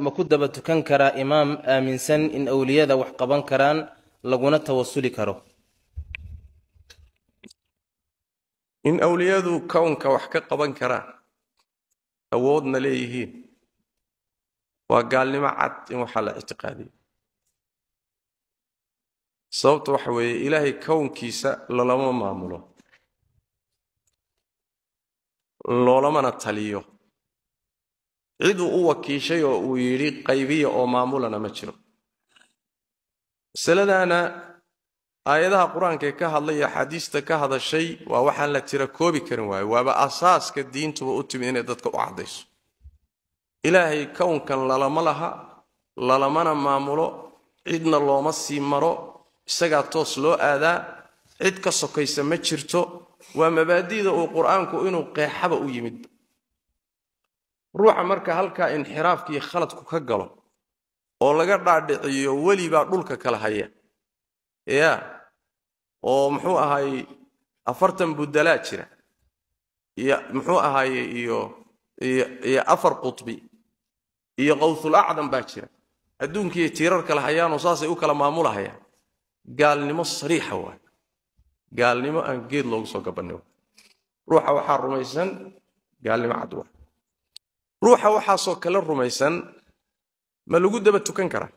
ma ku daba tukan karaa imaam aaminsan in awliyada wax qaban karaan laguna tawasuli karo in awliyadu kownka wax ka qaban karaan awoodna leeyihiin waa gaalnimo cad in waxaa la ictiqaadiyo sababta waxa weeye ilaahay kownkiisa lolama maamulo loolamana taliyo cid uu u wakiishay oo uu yidhi qaybiya oo maamulana ma jiro masaladaana aayadaha qur-aankae ka hadlay axaadiista ka hadashay waa waxaan la tira koobi karin waayo waaba asaaska diintuba u timid inay dadka u caddayso ilaahay kownkan lalama laha lalamana maamulo cidna looma sii maro isagaa toos loo aadaa cid ka sokaysa ma jirto waa mabaadi'da uu qur-aanku inuu qeexaba u yimid ruuxa marka halkaa inxiraafkii khaladku ka galo oo laga dhaadhiciyo welibaa dhulka kala haya ya oo muxuu ahaayey afartan budalaa jira iyo muxuu ahaaye iyo iyo afar qutbi iyo qawthul acdam baa jira adduunkiiy tiirar kala hayaanoo saasay u kala maamulahayaan gaalnimo sariixa waay gaalnimo aan geed loogu soo gabannin ruuxa waxaa rumaysan gaalnimo cad waa ruuxa waxaasoo kale rumaysan ma lagu daba tukan karaa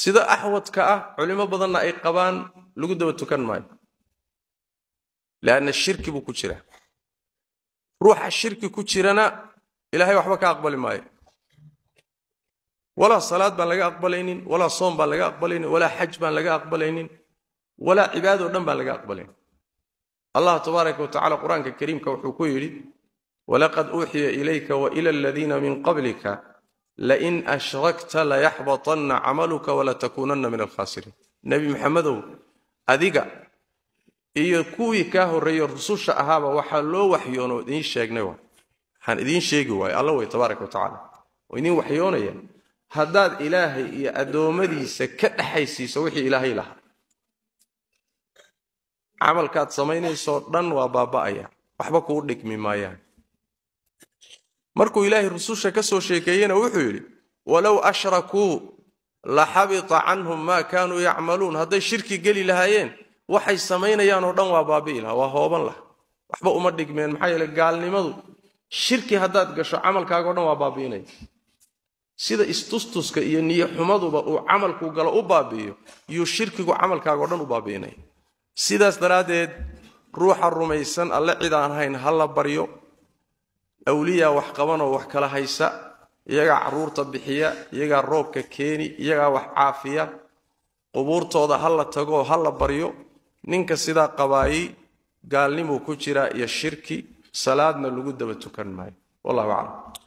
sida axwadka ah culimo badanna ay qabaan lagu daba tukan maayo lanna shirki buu ku jiraa ruuxa shirki ku jirana ilaahay waxba ka aqbali maayo walaa salaad baan laga aqbalaynin walaa soom baan laga aqbalaynin walaa xaj baan laga aqbalaynin walaa cibaado dhan baan laga aqbalaynin allah tabaaraka wa tacala qur-aanka kariimka wuxuu ku yidhi walaqad uuxiya ilayka waila aladiina min qablika lain ashrakta layaxbatanna camaluka walatakuunanna min alkhaasiriin nebi maxamedow adiga iyo kuwii kaa horreeya rususha ahaaba waxaa loo waxyoona oo idiin sheegnay waay waxaan idiin sheegi waayo alla wey tabaaraka watacaala oo idiin waxyoonaya haddaad ilaahay iyo addoommadiisa ka dhexaysiiso wixii ilaahay lahaa camalkaad samaynayso dhan waa baaba'aya waxba kuu dhigmi maayaan markuu ilaahay rususha ka soo sheekeeyena wuxuu yidhi walow ashrakuu la xabita canhum maa kaanuu yacmaluun hadday shirki geli lahaayeen waxay samaynayaan oo dhan waa baabi'i lahaa waa hooban laha waxba uma dhigmeen maxaa yeele gaalnimadu shirki haddaad gasho camalkaagao dhan waa baabi'inaya sida istustuska iyo niyaxumaduba uu camalku galo u baabi'iyo yuu shirkigu camalkaagao dhan u baabi'inaya sidaas daraaddeed ruuxa rumaysan alle cid aan hayn ha la baryo awliyaa wax qabanoo wax kala haysa iyagaa caruurta bixiya iyagaa roobka keeni iyagaa wax caafiya qubuurtooda ha la tagoo ha la baryo ninka sidaa qabaayey gaalnimuu ku jiraa iyo shirki salaadna lagu daba tukan maayo wallahu aclam